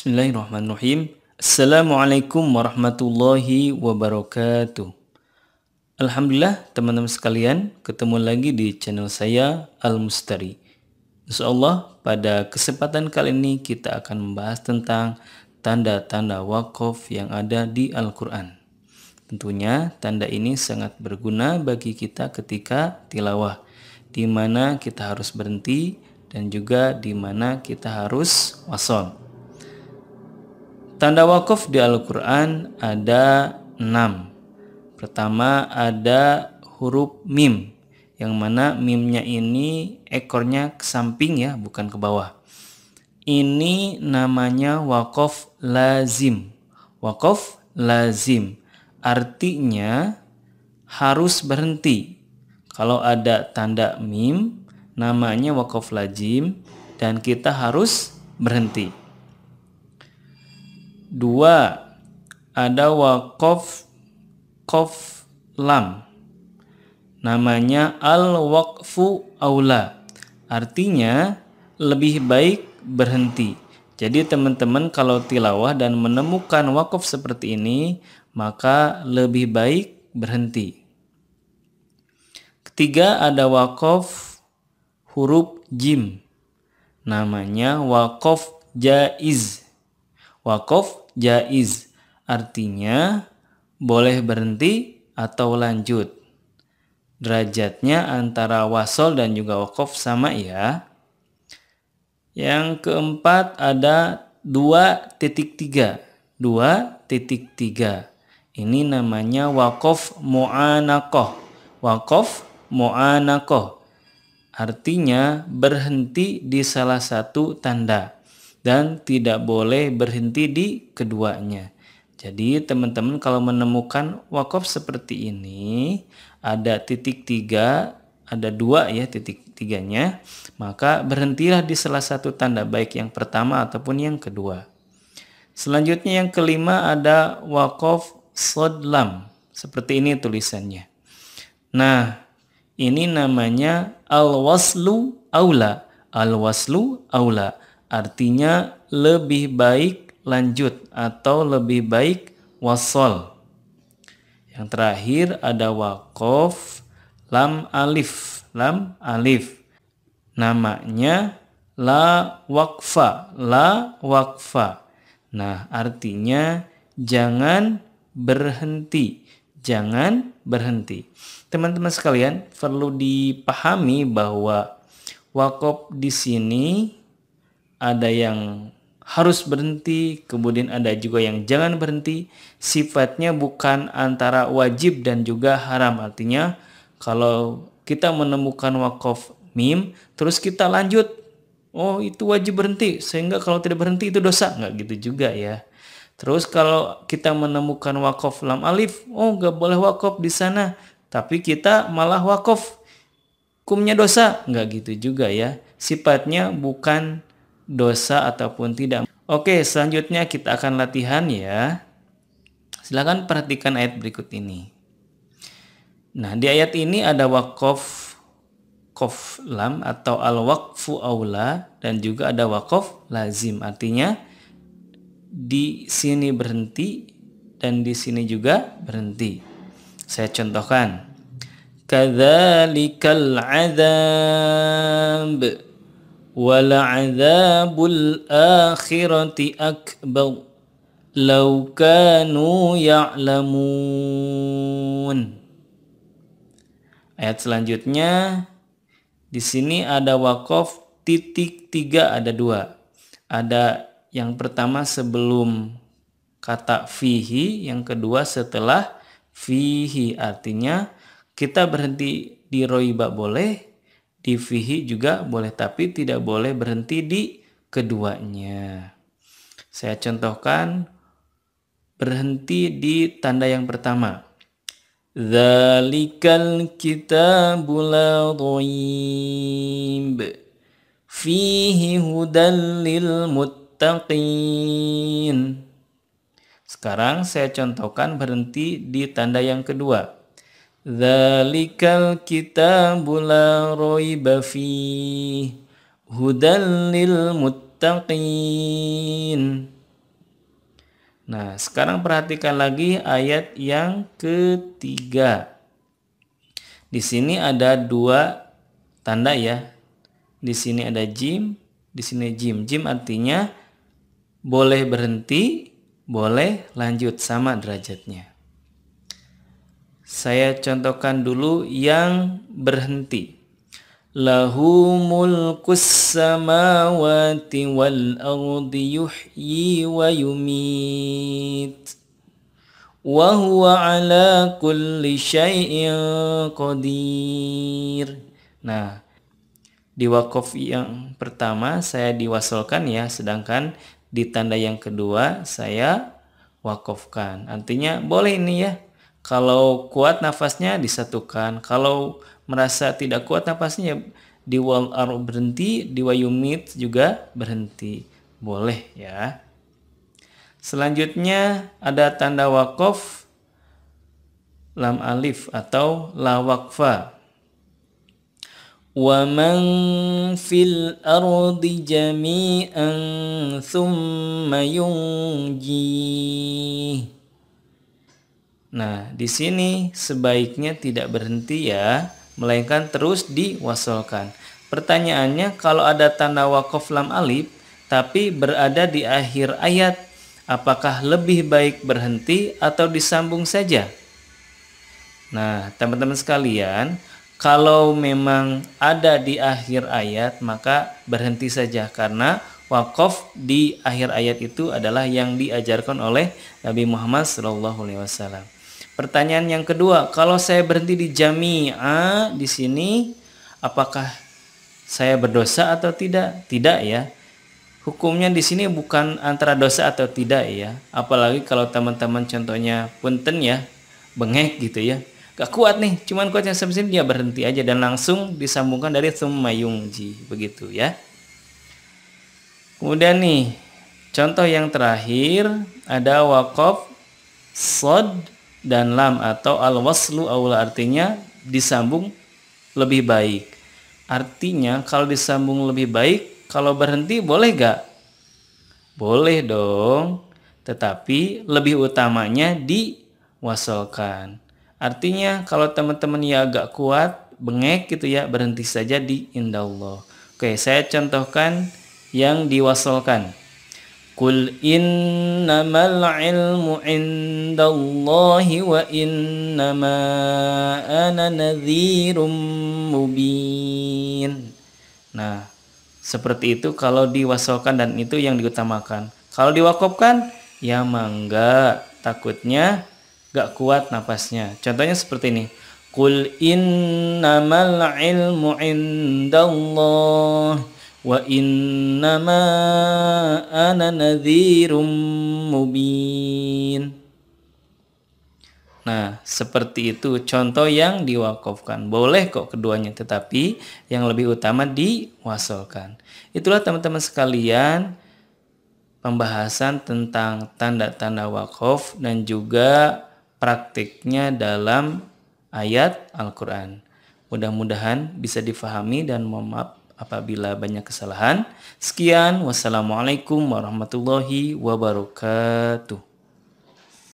Bismillahirrahmanirrahim. Assalamualaikum warahmatullahi wabarakatuh. Alhamdulillah teman-teman sekalian ketemu lagi di channel saya Al-Mustari. InsyaAllah pada kesempatan kali ini kita akan membahas tentang tanda-tanda wakaf yang ada di Al-Quran. Tentunya tanda ini sangat berguna bagi kita ketika tilawah, di mana kita harus berhenti dan juga di mana kita harus wasol. Tanda wakaf di Al-Quran ada enam. Pertama ada huruf mim, yang mana mimnya ini ekornya ke samping ya, bukan ke bawah. Ini namanya wakaf lazim. Wakaf lazim artinya harus berhenti. Kalau ada tanda mim, namanya wakaf lazim dan kita harus berhenti. Dua, ada wakaf kof lam. Namanya al wakfu aula. Artinya lebih baik berhenti. Jadi teman-teman kalau tilawah dan menemukan wakaf seperti ini, maka lebih baik berhenti. Ketiga ada wakaf huruf jim. Namanya wakaf jaiz. Wakaf jaiz artinya boleh berhenti atau lanjut. Derajatnya antara wasol dan juga wakof sama ya. Yang keempat ada 2.3. 2.3. Ini namanya wakof mu'anakoh. Wakof mu'anakoh. Artinya berhenti di salah satu tanda dan tidak boleh berhenti di keduanya. Jadi teman-teman kalau menemukan wakaf seperti ini ada titik tiga, ada dua ya titik tiganya, maka berhentilah di salah satu tanda baik yang pertama ataupun yang kedua. Selanjutnya yang kelima ada wakaf sodlam. Seperti ini tulisannya. Nah, ini namanya al-waslu aula. Al-waslu aula Artinya lebih baik lanjut atau lebih baik wasol. Yang terakhir ada wakof lam alif. Lam alif. Namanya la wakfa. La wakfa. Nah artinya jangan berhenti. Jangan berhenti. Teman-teman sekalian perlu dipahami bahwa wakof di sini ada yang harus berhenti, kemudian ada juga yang jangan berhenti. Sifatnya bukan antara wajib dan juga haram. Artinya, kalau kita menemukan wakaf mim, terus kita lanjut. Oh, itu wajib berhenti, sehingga kalau tidak berhenti itu dosa. Nggak gitu juga ya. Terus kalau kita menemukan wakaf lam alif, oh nggak boleh wakaf di sana. Tapi kita malah wakaf, hukumnya dosa. Nggak gitu juga ya. Sifatnya bukan dosa ataupun tidak. Oke, selanjutnya kita akan latihan ya. Silakan perhatikan ayat berikut ini. Nah, di ayat ini ada wakaf kof lam atau al waqfu aula dan juga ada wakaf lazim. Artinya di sini berhenti dan di sini juga berhenti. Saya contohkan. Kadzalikal adzab ولعذاب الآخرة أكبر لو كانوا يعلمون Ayat selanjutnya di sini ada wakaf titik tiga ada dua. Ada yang pertama sebelum kata fihi, yang kedua setelah fihi. Artinya kita berhenti di roiba boleh, di fihi juga boleh tapi tidak boleh berhenti di keduanya. Saya contohkan berhenti di tanda yang pertama. Zalikal bula dhaib fihi hudan lil muttaqin. Sekarang saya contohkan berhenti di tanda yang kedua. Dzalikal kitabu la raiba fihi hudan lil muttaqin. Nah, sekarang perhatikan lagi ayat yang ketiga. Di sini ada dua tanda ya. Di sini ada jim, di sini jim. Jim artinya boleh berhenti, boleh lanjut sama derajatnya. Saya contohkan dulu yang berhenti. Lahu mulkus samawati wal ardi yuhyi wa yumit. Wa huwa ala kulli syai'in qadir. Nah, di wakaf yang pertama saya diwasolkan ya, sedangkan di tanda yang kedua saya wakofkan. Artinya boleh ini ya, kalau kuat nafasnya disatukan. Kalau merasa tidak kuat nafasnya di wall ar berhenti, di wayumit juga berhenti. Boleh ya. Selanjutnya ada tanda wakof lam alif atau la wakfa. Wa man fil ardi jami'an thumma yunjih Nah, di sini sebaiknya tidak berhenti ya, melainkan terus diwasolkan. Pertanyaannya, kalau ada tanda wakof lam alif, tapi berada di akhir ayat, apakah lebih baik berhenti atau disambung saja? Nah, teman-teman sekalian, kalau memang ada di akhir ayat, maka berhenti saja karena wakof di akhir ayat itu adalah yang diajarkan oleh Nabi Muhammad SAW. Pertanyaan yang kedua, kalau saya berhenti di jami'a di sini, apakah saya berdosa atau tidak? Tidak ya. Hukumnya di sini bukan antara dosa atau tidak ya. Apalagi kalau teman-teman contohnya punten ya, bengek gitu ya. Gak kuat nih, cuman kuatnya sebesar dia berhenti aja dan langsung disambungkan dari semayungji begitu ya. Kemudian nih, contoh yang terakhir ada wakof sod dan lam atau al waslu aula artinya disambung lebih baik. Artinya kalau disambung lebih baik, kalau berhenti boleh gak? Boleh dong, tetapi lebih utamanya diwasolkan. Artinya kalau teman-teman ya agak kuat, bengek gitu ya, berhenti saja di Allah. Oke, saya contohkan yang diwasolkan. قل إنما العلم عند الله وإنما أنا نذير مبين Nah, seperti itu kalau diwasokan dan itu yang diutamakan. Kalau diwakopkan, ya mangga. Takutnya gak kuat napasnya. Contohnya seperti ini. Qul innamal ilmu indallah وإنما أنا نذير مبين Nah, seperti itu contoh yang diwakafkan. Boleh kok keduanya, tetapi yang lebih utama diwasolkan. Itulah teman-teman sekalian pembahasan tentang tanda-tanda wakaf dan juga praktiknya dalam ayat Al-Quran. Mudah-mudahan bisa difahami dan mohon apabila banyak kesalahan. Sekian, wassalamualaikum warahmatullahi wabarakatuh.